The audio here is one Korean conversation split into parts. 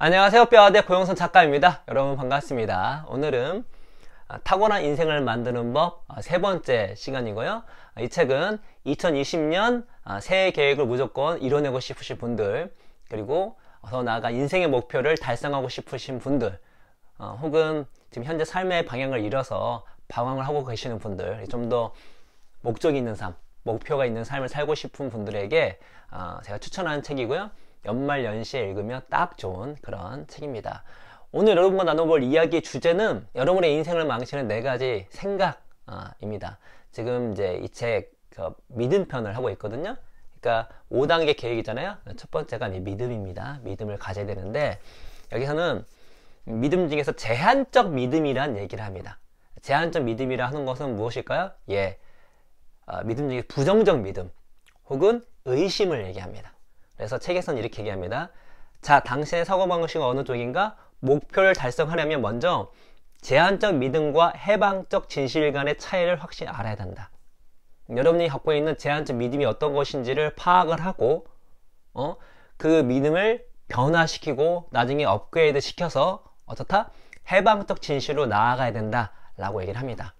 안녕하세요 뼈아대 고영선 작가입니다 여러분 반갑습니다 오늘은 아, 타고난 인생을 만드는 법세 아, 번째 시간이고요 아, 이 책은 2020년 새해 계획을 무조건 이뤄내고 싶으신 분들 그리고 더 나아가 인생의 목표를 달성하고 싶으신 분들 어, 혹은 지금 현재 삶의 방향을 잃어서 방황을 하고 계시는 분들 좀 더 목적이 있는 삶 목표가 있는 삶을 살고 싶은 분들에게 제가 추천하는 책이고요 연말 연시에 읽으면 딱 좋은 그런 책입니다. 오늘 여러분과 나눠볼 이야기의 주제는 여러분의 인생을 망치는 네 가지 생각입니다. 지금 이제 이책 어, 믿음 편을 하고 있거든요. 그러니까 5단계 계획이잖아요. 첫 번째가 믿음입니다. 믿음을 가져야 되는데 여기서는 믿음 중에서 제한적 믿음이란 얘기를 합니다. 제한적 믿음이라 하는 것은 무엇일까요? 예, 어, 믿음 중에 부정적 믿음 혹은 의심을 얘기합니다. 그래서 책에선 이렇게 얘기합니다. 자, 당신의 사고방식은 어느 쪽인가? 목표를 달성하려면 먼저 제한적 믿음과 해방적 진실 간의 차이를 확실히 알아야 된다. 여러분이 갖고 있는 제한적 믿음이 어떤 것인지를 파악을 하고, 어, 그 믿음을 변화시키고, 나중에 업그레이드 시켜서, 어떻다? 해방적 진실로 나아가야 된다. 라고 얘기를 합니다.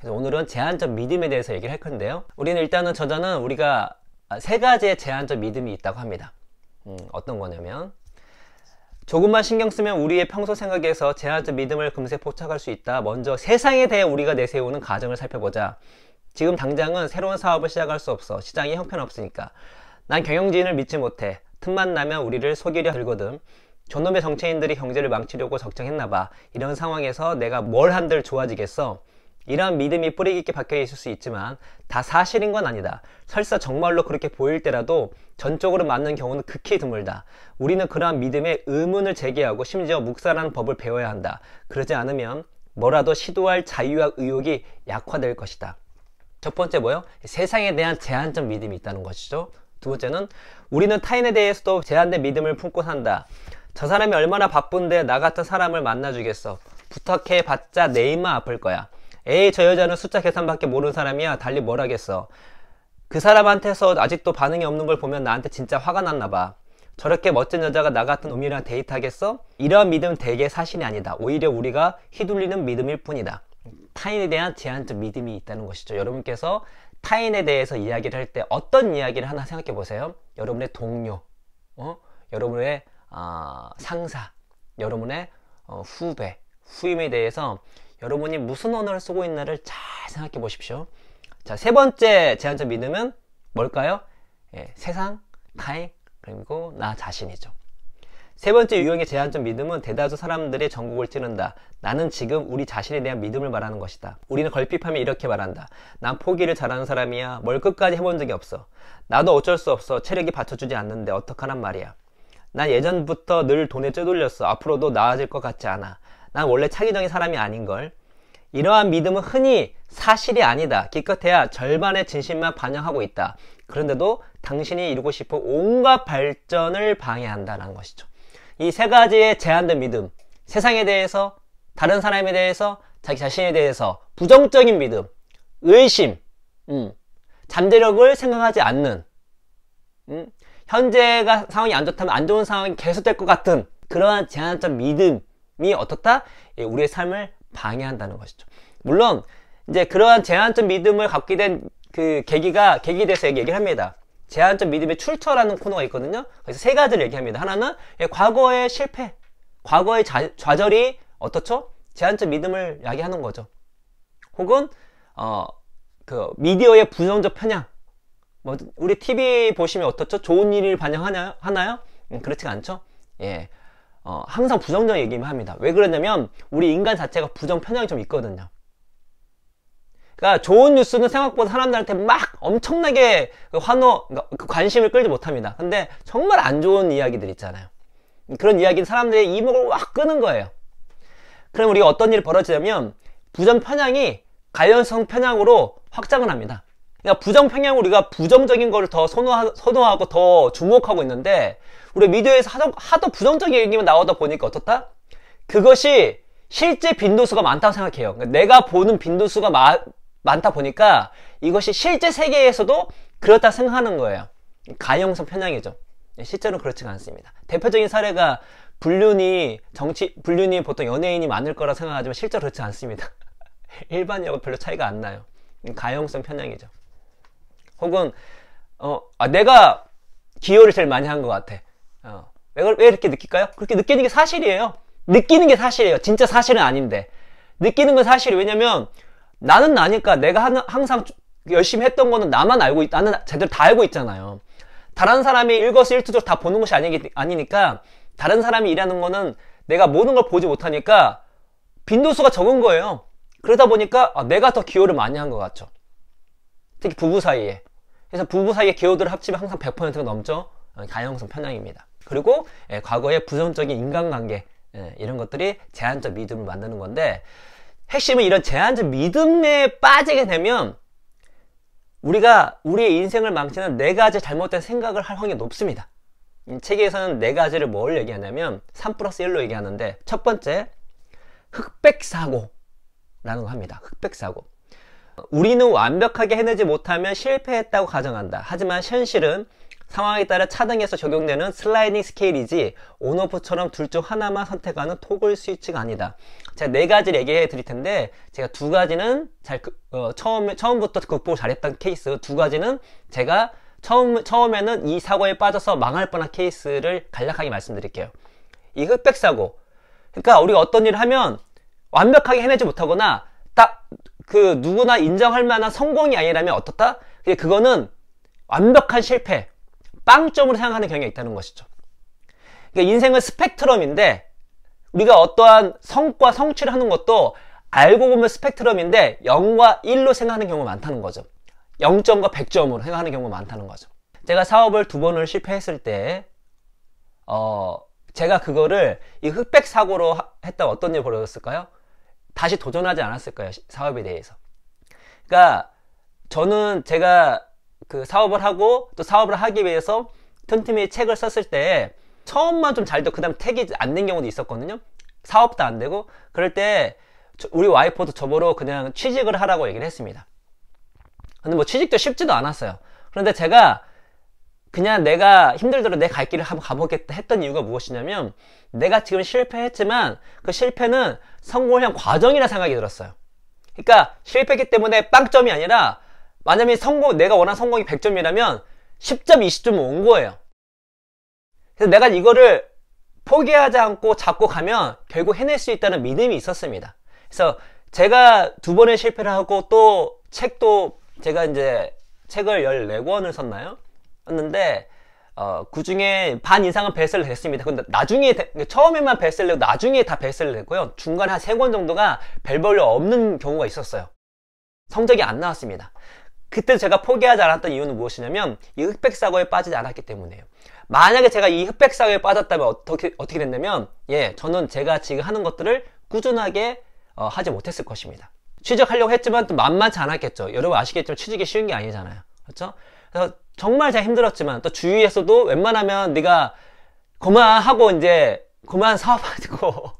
그래서 오늘은 제한적 믿음에 대해서 얘기를 할 건데요. 우리는 일단은 저자는 우리가 아, 세 가지의 제한적 믿음이 있다고 합니다. 음, 어떤 거냐면 조금만 신경 쓰면 우리의 평소 생각에서 제한적 믿음을 금세 포착할 수 있다. 먼저 세상에 대해 우리가 내세우는 가정을 살펴보자. 지금 당장은 새로운 사업을 시작할 수 없어. 시장이 형편없으니까. 난 경영진을 믿지 못해. 틈만 나면 우리를 속이려 들거든. 저놈의 정치인들이 경제를 망치려고 적정했나봐. 이런 상황에서 내가 뭘 한들 좋아지겠어. 이런 믿음이 뿌리 깊게 박혀 있을 수 있지만 다 사실인 건 아니다. 설사 정말로 그렇게 보일 때라도 전적으로 맞는 경우는 극히 드물다. 우리는 그러한 믿음에 의문을 제기하고 심지어 묵살하는 법을 배워야 한다. 그러지 않으면 뭐라도 시도할 자유와 의욕이 약화될 것이다. 첫 번째 뭐요? 세상에 대한 제한적 믿음이 있다는 것이죠. 두 번째는 우리는 타인에 대해서도 제한된 믿음을 품고 산다. 저 사람이 얼마나 바쁜데 나 같은 사람을 만나주겠어. 부탁해 봤자 내 입만 아플 거야. 에이 저 여자는 숫자 계산밖에 모르는 사람이야 달리 뭘 하겠어 그 사람한테서 아직도 반응이 없는 걸 보면 나한테 진짜 화가 났나 봐 저렇게 멋진 여자가 나 같은 음미랑 데이트하겠어? 이런 믿음 대개 사실이 아니다 오히려 우리가 휘둘리는 믿음일 뿐이다 타인에 대한 제한적 믿음이 있다는 것이죠 여러분께서 타인에 대해서 이야기를 할 때 어떤 이야기를 하나 생각해 보세요 여러분의 동료 어? 여러분의 어, 상사 여러분의 어, 후배 후임에 대해서 여러분이 무슨 언어를 쓰고 있나를 잘 생각해 보십시오. 자, 세 번째 제한적 믿음은 뭘까요? 예, 세상, 타인, 그리고 나 자신이죠. 세 번째 유형의 제한적 믿음은 대다수 사람들의 전국을 찌른다. 나는 지금 우리 자신에 대한 믿음을 말하는 것이다. 우리는 걸핏하면 이렇게 말한다. 난 포기를 잘하는 사람이야. 뭘 끝까지 해본 적이 없어. 나도 어쩔 수 없어. 체력이 받쳐주지 않는데 어떡하란 말이야. 난 예전부터 늘 돈에 쪄돌렸어. 앞으로도 나아질 것 같지 않아. 난 원래 차기적인 사람이 아닌걸. 이러한 믿음은 흔히 사실이 아니다. 기껏해야 절반의 진심만 반영하고 있다. 그런데도 당신이 이루고 싶은 온갖 발전을 방해한다라는 것이죠. 이 세 가지의 제한된 믿음, 세상에 대해서, 다른 사람에 대해서, 자기 자신에 대해서, 부정적인 믿음, 의심, 음, 잠재력을 생각하지 않는, 음, 현재가 상황이 안 좋다면 안 좋은 상황이 계속될 것 같은 그러한 제한적 믿음, 제한점이 어떻다? 예, 우리의 삶을 방해한다는 것이죠. 물론 이제 그러한 제한점 믿음을 갖게 된 그 계기가 계기돼서 얘기를 합니다. 제한점 믿음의 출처라는 코너가 있거든요. 그래서 세 가지를 얘기합니다. 하나는 예, 과거의 실패, 과거의 좌, 좌절이 어떻죠? 제한점 믿음을 야기하는 거죠. 혹은 어, 그 미디어의 부정적 편향. 뭐 우리 TV 보시면 어떻죠? 좋은 일을 반영하나요? 하나요? 음, 그렇지 않죠. 예, 어, 항상 부정적 얘기만 합니다. 왜 그러냐면 우리 인간 자체가 부정 편향이 좀 있거든요. 그러니까 좋은 뉴스는 생각보다 사람들한테 막 엄청나게 그 환호, 그러니까 그 관심을 끌지 못합니다. 근데 정말 안 좋은 이야기들 있잖아요. 그런 이야기는 사람들의 이목을 확 끄는 거예요. 그럼 우리가 어떤 일이 벌어지냐면 부정 편향이 관련성 편향으로 확장을 합니다. 그냥 부정 평양 우리가 부정적인 거를 더 선호하, 선호하고 더 주목하고 있는데 우리 미디어에서 하도, 하도 부정적인 얘기만 나오다 보니까 어떻다? 그것이 실제 빈도수가 많다고 생각해요. 그러니까 내가 보는 빈도수가 마, 많다 보니까 이것이 실제 세계에서도 그렇다 생각하는 거예요. 가형성 편향이죠. 예, 실제로 그렇지가 않습니다. 대표적인 사례가 불륜이 정치 불륜이 보통 연예인이 많을 거라 생각하지만 실제로 그렇지 않습니다. 일반인하고 별로 차이가 안 나요. 가용성 편향이죠. 혹은 어, 아, 내가 기여를 제일 많이 한 것 같아. 어, 왜, 왜 이렇게 느낄까요? 그렇게 느끼는 게 사실이에요. 느끼는 게 사실이에요. 진짜 사실은 아닌데. 느끼는 건 사실이 왜냐면 나는 나니까 내가 한, 항상 열심히 했던 거는 나만 알고 있, 나는 제대로 다 알고 있잖아요. 다른 사람이 일거수일투족 다 보는 것이 아니, 아니니까 다른 사람이 일하는 거는 내가 모든 걸 보지 못하니까 빈도수가 적은 거예요. 그러다 보니까 아, 내가 더 기여를 많이 한 것 같죠. 특히 부부 사이에. 그래서 부부 사이의 개여들를 합치면 항상 100%가 넘죠. 어, 가형성 편향입니다. 그리고 예, 과거의 부정적인 인간관계 예, 이런 것들이 제한적 믿음을 만드는 건데 핵심은 이런 제한적 믿음에 빠지게 되면 우리가 우리의 인생을 망치는 네 가지 잘못된 생각을 할 확률이 높습니다. 이 책에서는 네 가지를 뭘 얘기하냐면 3 플러스 1로 얘기하는데 첫 번째 흑백사고라는 거 합니다. 흑백사고 우리는 완벽하게 해내지 못하면 실패했다고 가정한다. 하지만 현실은 상황에 따라 차등에서 적용되는 슬라이딩 스케일이지 온오프처럼 둘 중 하나만 선택하는 토글 스위치가 아니다. 제가 네 가지를 얘기해 드릴 텐데 제가 두 가지는 잘 그, 어, 처음 처음부터 극복 잘했던 케이스, 두 가지는 제가 처음 처음에는 이 사고에 빠져서 망할 뻔한 케이스를 간략하게 말씀드릴게요. 이 흑백 사고. 그러니까 우리가 어떤 일을 하면 완벽하게 해내지 못하거나 딱그 누구나 인정할 만한 성공이 아니라면 어떻다? 근데 그거는 완벽한 실패, 빵점으로 생각하는 경향이 있다는 것이죠. 그러니까 인생은 스펙트럼인데 우리가 어떠한 성과 성취를 하는 것도 알고 보면 스펙트럼인데 0과 1로 생각하는 경우가 많다는 거죠. 0점과 100점으로 생각하는 경우가 많다는 거죠. 제가 사업을 두 번을 실패했을 때, 어, 제가 그거를 이 흑백 사고로 했다 어떤 일이 벌어졌을까요? 다시 도전하지 않았을 거예요. 사업에 대해서. 그러니까 저는 제가 그 사업을 하고 또 사업을 하기 위해서 틈틈이 책을 썼을 때 처음만 좀잘도그 다음 택이 안된 경우도 있었거든요. 사업도 안 되고 그럴 때 우리 와이프도 저보로 그냥 취직을 하라고 얘기를 했습니다. 근데 뭐 취직도 쉽지도 않았어요. 그런데 제가 그냥 내가 힘들더라도 내 갈 길을 한번 가보겠다 했던 이유가 무엇이냐면 내가 지금 실패했지만 그 실패는 성공을 한 과정이라 생각이 들었어요. 그러니까 실패했기 때문에 빵점이 아니라 만약에 성공 내가 원한 성공이 100점이라면 10점, 20점 온 거예요. 그래서 내가 이거를 포기하지 않고 잡고 가면 결국 해낼 수 있다는 믿음이 있었습니다. 그래서 제가 두 번의 실패를 하고 또 책도 제가 이제 책을 14권을 썼나요? 했는데 어, 그 중에 반 이상은 베스트셀러 됐습니다. 근데 나중에 처음에만 베스트셀러 나중에 다 베스트셀러 됐고요. 중간에 한세권 정도가 벨벌려 없는 경우가 있었어요. 성적이 안 나왔습니다. 그때 제가 포기하지 않았던 이유는 무엇이냐면 이 흑백 사고에 빠지지 않았기 때문에요 만약에 제가 이 흑백 사고에 빠졌다면 어떻게 어떻게 됐냐면 예, 저는 제가 지금 하는 것들을 꾸준하게 어, 하지 못했을 것입니다. 취직하려고 했지만 또 만만치 않았겠죠. 여러분 아시겠지만 취직이 쉬운 게 아니잖아요. 그렇죠? 그래서 정말 잘 힘들었지만 또 주위에서도 웬만하면 네가 그만하고 이제 그만 사업하고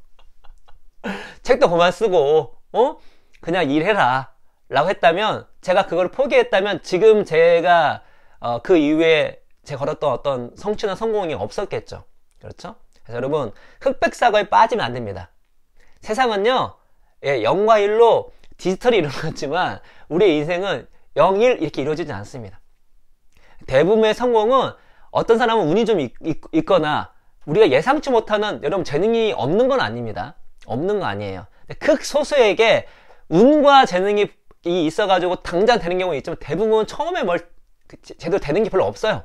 책도 그만 쓰고 어 그냥 일해라 라고 했다면 제가 그걸 포기했다면 지금 제가 어, 그 이후에 제 걸었던 어떤 성취나 성공이 없었겠죠 그렇죠 그래서 여러분 흑백사고에 빠지면 안 됩니다 세상은요 예, 0과 1로 디지털이 이루어졌지만 우리의 인생은 0, 1 이렇게 이루어지지 않습니다 대부분의 성공은 어떤 사람은 운이 좀 있, 있 거나 우리가 예상치 못하는 여러분 재능이 없는 건 아닙니다. 없는 거 아니에요. 극소수에게 운과 재능이 있어가지고 당장 되는 경우가 있지만 대부분 처음에 뭘 그 제대로 되는 게 별로 없어요.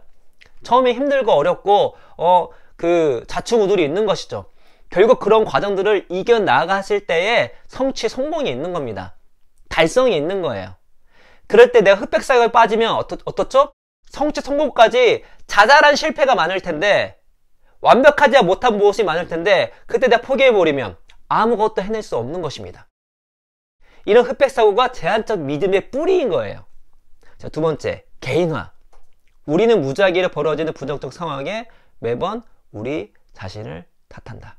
처음에 힘들고 어렵고 어그 자충우돌이 있는 것이죠. 결국 그런 과정들을 이겨 나갔을 때에 성취 성공이 있는 겁니다. 달성이 있는 거예요. 그럴 때 내가 흑백사각을 빠지면 어떻, 어떻죠? 성취 성공까지 자잘한 실패가 많을 텐데 완벽하지 못한 무엇이 많을 텐데 그때 내가 포기해버리면 아무것도 해낼 수 없는 것입니다. 이런 흑백 사고가 제한적 믿음의 뿌리인 거예요. 자, 두 번째, 개인화. 우리는 무작위로 벌어지는 부정적 상황에 매번 우리 자신을 탓한다.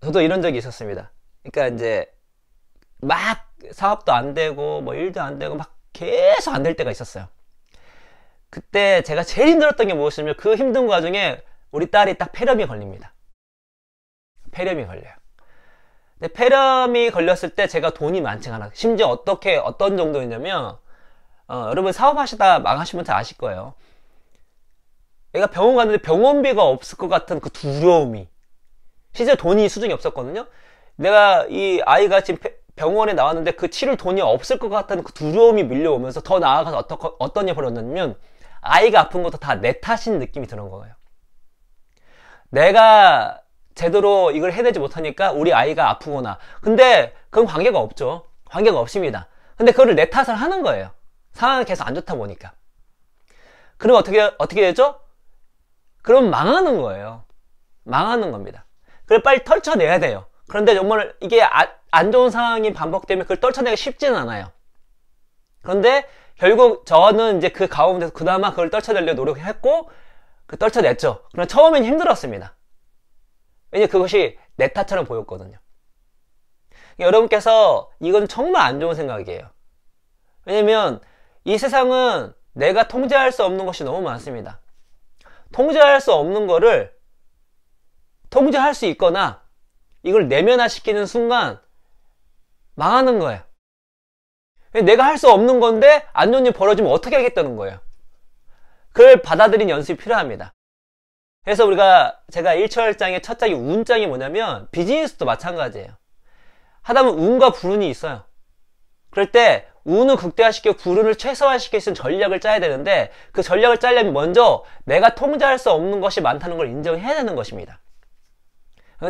저도 이런 적이 있었습니다. 그러니까 이제 막 사업도 안 되고 뭐 일도 안 되고 막 계속 안 될 때가 있었어요. 그때 제가 제일 힘들었던 게 무엇이냐면 그 힘든 과정에 우리 딸이 딱 폐렴이 걸립니다. 폐렴이 걸려요. 근데 폐렴이 걸렸을 때 제가 돈이 많지 않아. 심지어 어떻게 어떤 정도였냐면 어, 여러분 사업하시다 망하시면 다 아실 거예요. 애가 병원 갔는데 병원비가 없을 것 같은 그 두려움이 실제 돈이 수준이 없었거든요. 내가 이 아이가 지금 병원에 나왔는데 그 치를 돈이 없을 것 같다는 그 두려움이 밀려오면서 더 나아가서 어떠게 어떤 일이 벌어졌냐면 아이가 아픈 것도 다 내 탓인 느낌이 드는 거예요. 내가 제대로 이걸 해내지 못하니까 우리 아이가 아프거나. 근데 그건 관계가 없죠. 관계가 없습니다. 근데 그거를 내 탓을 하는 거예요. 상황이 계속 안 좋다 보니까. 그럼 어떻게, 어떻게 되죠? 그럼 망하는 거예요. 망하는 겁니다. 그걸 빨리 떨쳐내야 돼요. 그런데 정말 이게 아, 안 좋은 상황이 반복되면 그걸 떨쳐내기 쉽지는 않아요. 그런데 결국 저는 이제 그 가운데서 그나마 그걸 떨쳐내려 노력했고 그 떨쳐냈죠. 그럼 처음엔 힘들었습니다. 왜냐 그것이 내 탓처럼 보였거든요. 그러니까 여러분께서 이건 정말 안 좋은 생각이에요. 왜냐면 이 세상은 내가 통제할 수 없는 것이 너무 많습니다. 통제할 수 없는 거를 통제할 수 있거나 이걸 내면화시키는 순간 망하는 거예요. 내가 할 수 없는 건데 안좋은 일 벌어지면 어떻게 하겠다는 거예요. 그걸 받아들인 연습이 필요합니다. 그래서 우리가 제가 1철장의 첫 장이 운장이 뭐냐면 비즈니스도 마찬가지예요. 하다보면 운과 불운이 있어요. 그럴 때 운을 극대화시켜 불운을 최소화시킬 수 있는 전략을 짜야 되는데 그 전략을 짜려면 먼저 내가 통제할 수 없는 것이 많다는 걸 인정해야 되는 것입니다.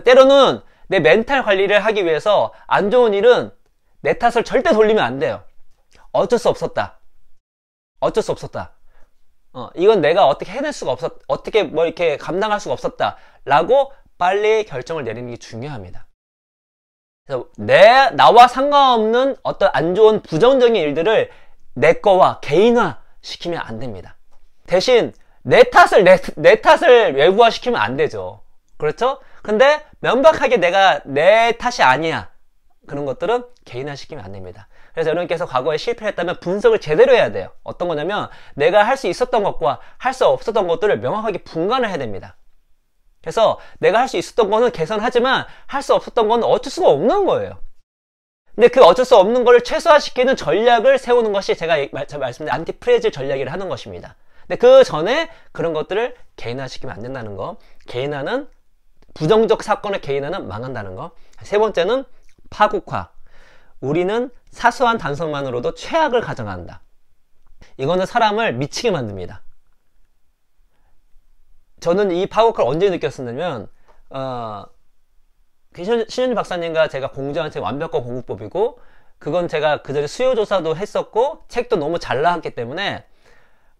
때로는 내 멘탈 관리를 하기 위해서 안 좋은 일은 내 탓을 절대 돌리면 안 돼요. 어쩔 수 없었다. 어쩔 수 없었다. 어, 이건 내가 어떻게 해낼 수가 없었, 어떻게 뭐 이렇게 감당할 수가 없었다. 라고 빨리 결정을 내리는 게 중요합니다. 그래서 내, 나와 상관없는 어떤 안 좋은 부정적인 일들을 내 거와 개인화 시키면 안 됩니다. 대신 내 탓을, 내, 내 탓을 외부화 시키면 안 되죠. 그렇죠? 근데 명백하게 내가 내 탓이 아니야. 그런 것들은 개인화 시키면 안 됩니다. 그래서 여러분께서 과거에 실패했다면 분석을 제대로 해야 돼요. 어떤 거냐면 내가 할 수 있었던 것과 할 수 없었던 것들을 명확하게 분간을 해야 됩니다. 그래서 내가 할 수 있었던 거는 개선하지만 할 수 없었던 건 어쩔 수가 없는 거예요. 근데 그 어쩔 수 없는 거를 최소화시키는 전략을 세우는 것이 제가 말씀드린 안티프레즈 전략이라 하는 것입니다. 근데 그 전에 그런 것들을 개인화시키면 안 된다는 거. 개인화는 부정적 사건을 개인화는 망한다는 거. 세 번째는 파국화. 우리는 사소한 단서만으로도 최악을 가져간다. 이거는 사람을 미치게 만듭니다. 저는 이 파워클 언제 느꼈었냐면, 어, 그 신현준 박사님과 제가 공정한 책 완벽한 공부법이고, 그건 제가 그전에 수요조사도 했었고, 책도 너무 잘 나왔기 때문에,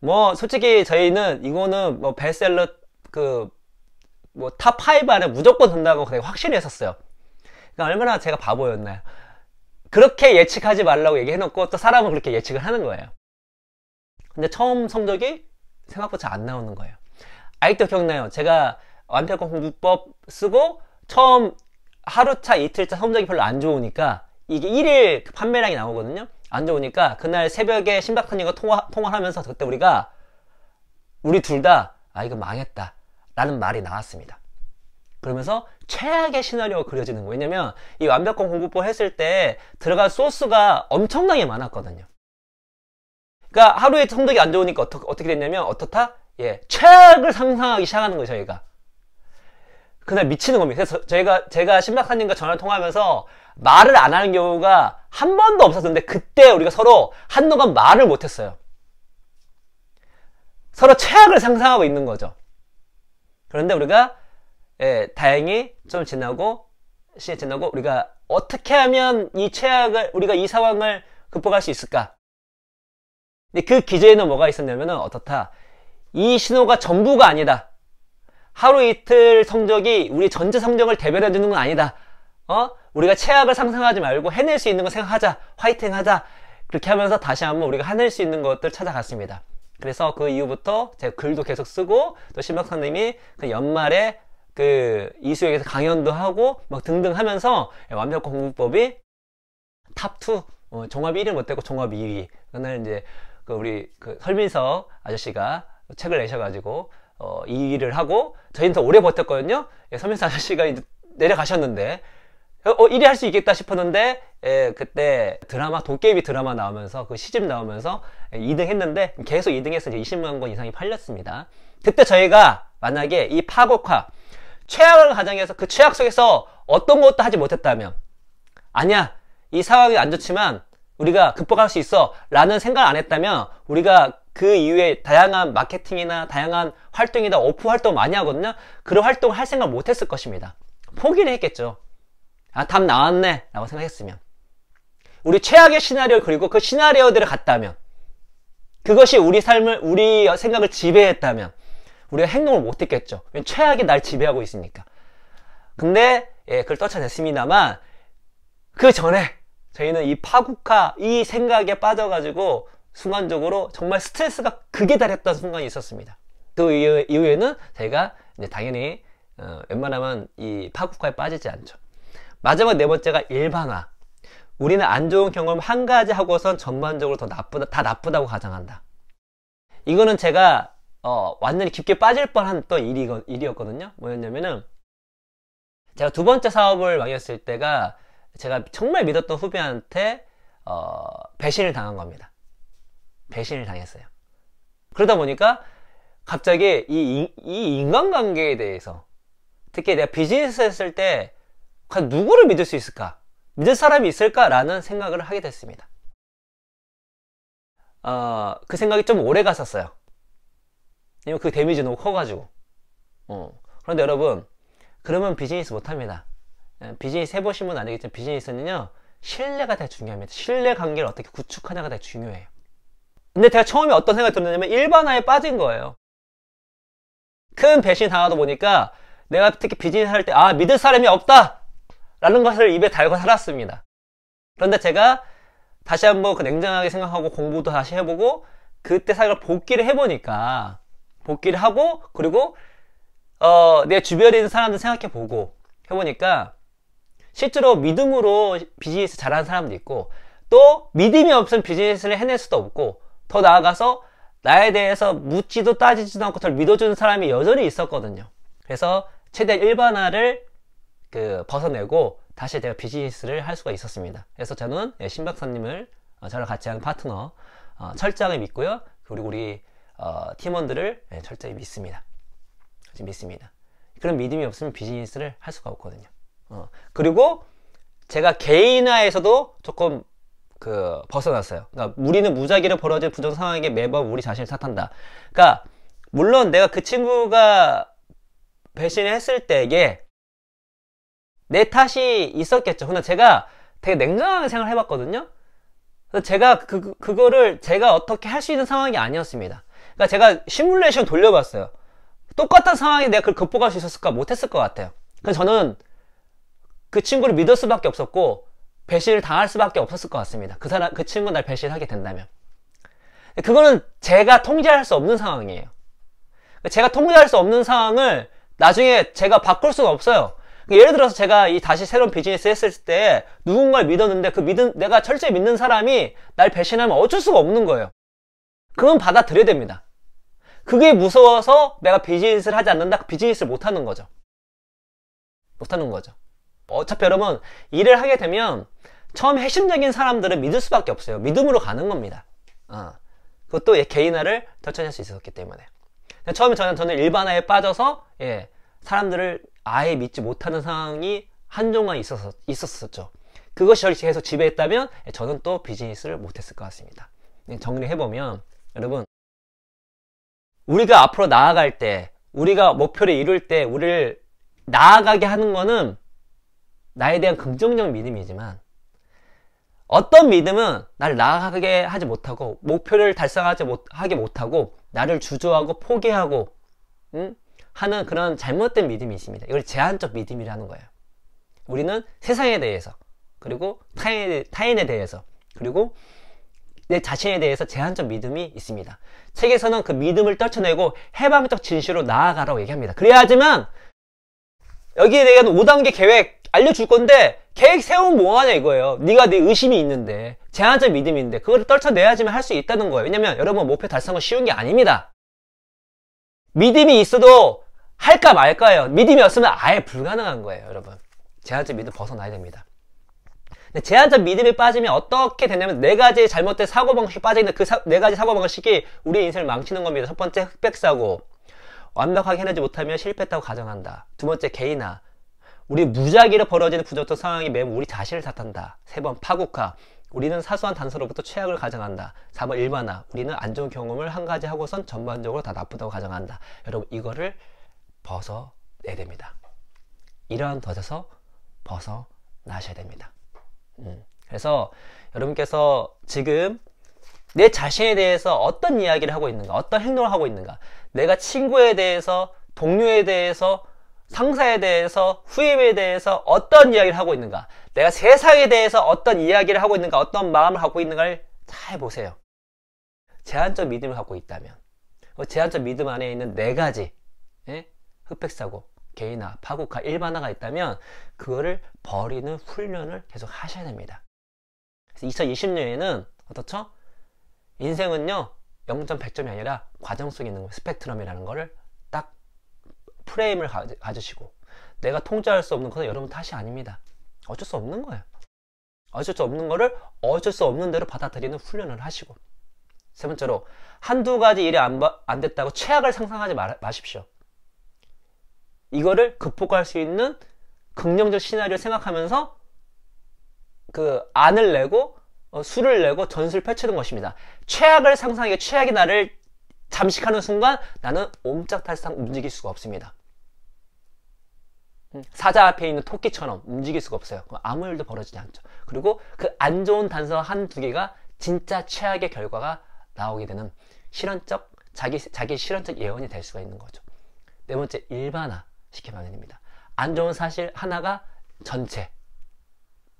뭐, 솔직히 저희는 이거는 뭐, 베셀러 그, 뭐, 탑5 안에 무조건 든다고 확실히 했었어요. 그러니까 얼마나 제가 바보였나요? 그렇게 예측하지 말라고 얘기해놓고 또 사람은 그렇게 예측을 하는 거예요. 근데 처음 성적이 생각보다 잘 안 나오는 거예요. 아직도 기억나요. 제가 완벽한 공부법 쓰고 처음 하루차 이틀차 성적이 별로 안 좋으니까 이게 1일 그 판매량이 나오거든요. 안 좋으니까 그날 새벽에 신박한님과 통화, 통화를 하면서 그때 우리가 우리 둘 다 아 이거 망했다 라는 말이 나왔습니다. 그러면서 최악의 시나리오가 그려지는 거예요. 왜냐면 이 완벽한 공급법 했을 때 들어갈 소스가 엄청나게 많았거든요. 그러니까 하루에 성적이 안 좋으니까 어떻게, 어떻게 됐냐면 어떻다? 예, 최악을 상상하기 시작하는 거예요, 저희가. 그날 미치는 겁니다. 그래서 저희가 제가 심박사님과 전화 를통하면서 말을 안 하는 경우가 한 번도 없었는데 그때 우리가 서로 한동안 말을 못 했어요. 서로 최악을 상상하고 있는 거죠. 그런데 우리가 예, 다행히 좀 지나고 시에 지나고 우리가 어떻게 하면 이 최악을 우리가 이 상황을 극복할 수 있을까? 근데 그 기재에는 뭐가 있었냐면은 어떻다. 이 신호가 전부가 아니다. 하루 이틀 성적이 우리 전체 성적을 대변해 주는 건 아니다. 어? 우리가 최악을 상상하지 말고 해낼 수 있는 거 생각하자. 화이팅 하자. 그렇게 하면서 다시 한번 우리가 해낼 수 있는 것들 찾아갔습니다. 그래서 그 이후부터 제가 글도 계속 쓰고 또 심박사님이 그 연말에 그 이수역에서 강연도 하고 막 등등 하면서 완벽 공부법이 탑2 어, 종합 1위 못되고 종합 2위 그날 이제 그 우리 그 설민석 아저씨가 책을 내셔가지고 어, 2위를 하고 저희는 더 오래 버텼거든요 예, 설민석 아저씨가 이제 내려가셨는데 어, 1위 어, 할수 있겠다 싶었는데 예, 그때 드라마 도깨비 드라마 나오면서 그 시집 나오면서 2등 예, 했는데 계속 2등 해서 이제 20만 권 이상이 팔렸습니다 그때 저희가 만약에 이 파고화 최악을 가정해서 그 최악 속에서 어떤 것도 하지 못했다면 아니야 이 상황이 안 좋지만 우리가 극복할 수 있어 라는 생각 안 했다면 우리가 그 이후에 다양한 마케팅이나 다양한 활동이나 오프 활동 많이 하거든요 그런 활동을 할 생각 못 했을 것입니다 포기를 했겠죠 아 답 나왔네 라고 생각했으면 우리 최악의 시나리오 그리고 그 시나리오들을 갔다면 그것이 우리 삶을 우리 생각을 지배했다면 우리가 행동을 못했겠죠. 최악이 날 지배하고 있으니까. 근데 예, 그걸 떨쳐냈습니다만 그 전에 저희는 이 파국화 이 생각에 빠져가지고 순간적으로 정말 스트레스가 극에 달했던 순간이 있었습니다. 그 이후, 에는 제가 당연히 어, 웬만하면 이 파국화에 빠지지 않죠. 마지막 네 번째가 일반화. 우리는 안 좋은 경험 한 가지 하고선 전반적으로 더 나쁘다 다 나쁘다고 가정한다. 이거는 제가 어, 완전히 깊게 빠질 뻔한 또 일이, 일이었거든요. 뭐였냐면은 제가 두 번째 사업을 망했을 때가 제가 정말 믿었던 후배한테 어, 배신을 당한 겁니다. 배신을 당했어요. 그러다 보니까 갑자기 이, 이 인간관계에 대해서 특히 내가 비즈니스 했을 때과 누구를 믿을 수 있을까? 믿을 사람이 있을까라는 생각을 하게 됐습니다. 어, 그 생각이 좀 오래 갔었어요. 왜냐면 그 데미지 너무 커가지고. 어. 그런데 여러분, 그러면 비즈니스 못합니다. 예, 비즈니스 해보시면 아니겠지만 비즈니스는요, 신뢰가 되게 중요합니다. 신뢰 관계를 어떻게 구축하냐가 되게 중요해요. 근데 제가 처음에 어떤 생각이 들었냐면 일반화에 빠진 거예요. 큰 배신 당하다 보니까 내가 특히 비즈니스 할 때, 아, 믿을 사람이 없다! 라는 것을 입에 달고 살았습니다. 그런데 제가 다시 한번 그 냉정하게 생각하고 공부도 다시 해보고 그때 사회를 복귀를 해보니까 복귀를 하고 그리고 어, 내 주변에 있는 사람들 생각해 보고 해보니까 실제로 믿음으로 비즈니스 잘하는 사람도 있고 또 믿음이 없으면 비즈니스를 해낼 수도 없고 더 나아가서 나에 대해서 묻지도 따지지도 않고 저를 믿어주는 사람이 여전히 있었거든요. 그래서 최대한 일반화를 그 벗어내고 다시 제가 비즈니스를 할 수가 있었습니다. 그래서 저는 예, 신 박사님을 어, 저랑 같이 하는 파트너 어, 철저하게 믿고요. 그리고 우리 어, 팀원들을 네, 철저히 믿습니다. 믿습니다. 그런 믿음이 없으면 비즈니스를 할 수가 없거든요. 어. 그리고 제가 개인화에서도 조금 그 벗어났어요. 그러니까 우리는 무작위로 벌어질 부정 상황에게 매번 우리 자신을 탓한다. 그러니까 물론 내가 그 친구가 배신했을 때에 내 탓이 있었겠죠. 그러 제가 되게 냉정하게 생각을 해봤거든요. 그래서 제가 그, 그 그거를 제가 어떻게 할 수 있는 상황이 아니었습니다. 그러니까 제가 시뮬레이션 돌려봤어요. 똑같은 상황에 내가 그걸 극복할 수 있었을까? 못했을 것 같아요. 그래서 저는 그 친구를 믿을 수밖에 없었고 배신을 당할 수밖에 없었을 것 같습니다. 그 사람, 그 친구 날 배신하게 된다면. 그거는 제가 통제할 수 없는 상황이에요. 제가 통제할 수 없는 상황을 나중에 제가 바꿀 수가 없어요. 그러니까 예를 들어서 제가 이 다시 새로운 비즈니스 했을 때 누군가를 믿었는데 그 믿은 내가 철저히 믿는 사람이 날 배신하면 어쩔 수가 없는 거예요. 그건 받아들여야 됩니다. 그게 무서워서 내가 비즈니스를 하지 않는다? 비즈니스를 못하는 거죠. 못하는 거죠. 어차피 여러분 일을 하게 되면 처음 핵심적인 사람들은 믿을 수밖에 없어요. 믿음으로 가는 겁니다. 어. 그것도 개인화를 천천히 할수 있었기 때문에. 처음에 저는, 저는 일반화에 빠져서 예, 사람들을 아예 믿지 못하는 상황이 한동안 있었, 있었었죠. 그것이 저를 계속 지배했다면 예, 저는 또 비즈니스를 못했을 것 같습니다. 예, 정리해보면 여러분 우리가 앞으로 나아갈 때, 우리가 목표를 이룰 때, 우리를 나아가게 하는 거는 나에 대한 긍정적 믿음이지만, 어떤 믿음은 나를 나아가게 하지 못하고, 목표를 달성하지 못하게 못하고, 나를 주저하고 포기하고, 응? 하는 그런 잘못된 믿음이 십니다 이걸 제한적 믿음이라는 거예요. 우리는 세상에 대해서, 그리고 타인 타인에 대해서, 그리고 내 자신에 대해서 제한적 믿음이 있습니다. 책에서는 그 믿음을 떨쳐내고 해방적 진실로 나아가라고 얘기합니다. 그래야지만 여기에 대한 5단계 계획 알려줄 건데 계획 세우면 뭐하냐 이거예요. 네가 네 의심이 있는데 제한적 믿음이 있는데 그걸 떨쳐내야지만 할 수 있다는 거예요. 왜냐면 여러분 목표 달성은 쉬운 게 아닙니다. 믿음이 있어도 할까 말까요. 믿음이 없으면 아예 불가능한 거예요, 여러분. 제한적 믿음 벗어나야 됩니다. 제한적 믿음에 빠지면 어떻게 되냐면 네 가지 잘못된 사고방식이 빠져있는 그 네 가지 사고방식이 우리의 인생을 망치는 겁니다. 첫 번째 흑백사고 완벽하게 해내지 못하면 실패했다고 가정한다. 두 번째 개인화 우리 무작위로 벌어지는 부정적 상황이 매우 우리 자신을 탓한다. 세 번 파국화 우리는 사소한 단서로부터 최악을 가정한다. 4번 일반화. 우리는 안 좋은 경험을 한 가지 하고선 전반적으로 다 나쁘다고 가정한다. 여러분 이거를 벗어내야 됩니다. 이러한 덫에서 벗어나셔야 됩니다. 음. 그래서 여러분께서 지금 내 자신에 대해서 어떤 이야기를 하고 있는가, 어떤 행동을 하고 있는가, 내가 친구에 대해서, 동료에 대해서, 상사에 대해서, 후임에 대해서 어떤 이야기를 하고 있는가, 내가 세상에 대해서 어떤 이야기를 하고 있는가, 어떤 마음을 갖고 있는가를 잘 보세요. 제한적 믿음을 갖고 있다면, 그 제한적 믿음 안에 있는 네 가지 예? 흑백사고, 개인화, 파국화, 일반화가 있다면 그거를 버리는 훈련을 계속 하셔야 됩니다. 그래서 2020년에는 어떻죠? 인생은요 0점 100점이 아니라 과정 속에 있는 스펙트럼이라는 거를 딱 프레임을 가지시고 내가 통제할 수 없는 것은 여러분 탓이 아닙니다. 어쩔 수 없는 거예요. 어쩔 수 없는 거를 어쩔 수 없는 대로 받아들이는 훈련을 하시고 세 번째로 한두 가지 일이 안, 안 됐다고 최악을 상상하지 마, 마십시오. 이거를 극복할 수 있는 긍정적 시나리오 를 생각하면서 그 안을 내고 어, 수를 내고 전술을 펼치는 것입니다. 최악을 상상해 하 최악이 나를 잠식하는 순간 나는 옴짝달싹 움직일 수가 없습니다. 음, 사자 앞에 있는 토끼처럼 움직일 수가 없어요. 아무 일도 벌어지지 않죠. 그리고 그 안 좋은 단서 한 두 개가 진짜 최악의 결과가 나오게 되는 실현적 자기 자기 실현적 예언이 될 수가 있는 거죠. 네 번째 일반화. 시게말해입니다안 좋은 사실 하나가 전체.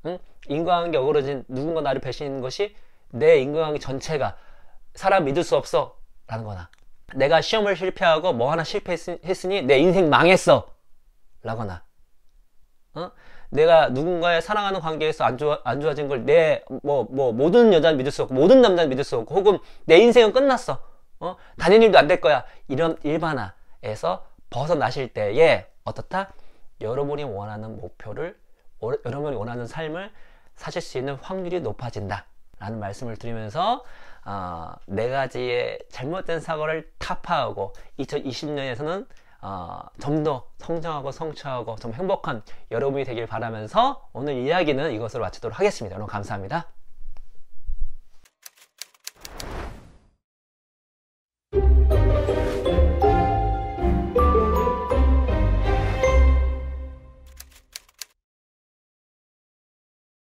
응? 인과관계 어우러진 누군가 나를 배신하는 것이 내 인과관계 전체가 사람 믿을 수 없어 라는 거나 내가 시험을 실패하고 뭐 하나 실패했으니 내 인생 망했어 라거나 어? 내가 누군가의 사랑하는 관계에서 안, 좋아, 안 좋아진 걸내뭐뭐 뭐, 모든 여자는 믿을 수 없고 모든 남자는 믿을 수 없고 혹은 내 인생은 끝났어 어? 다른 일도 안 될 거야 이런 일반화에서 벗어나실 때에 어떻다? 여러분이 원하는 목표를 여러분이 원하는 삶을 사실 수 있는 확률이 높아진다 라는 말씀을 드리면서 어, 네 가지의 잘못된 사고를 타파하고 2020년에서는 어, 아, 좀더 성장하고 성취하고 좀 행복한 여러분이 되길 바라면서 오늘 이야기는 이것으로 마치도록 하겠습니다. 여러분 감사합니다.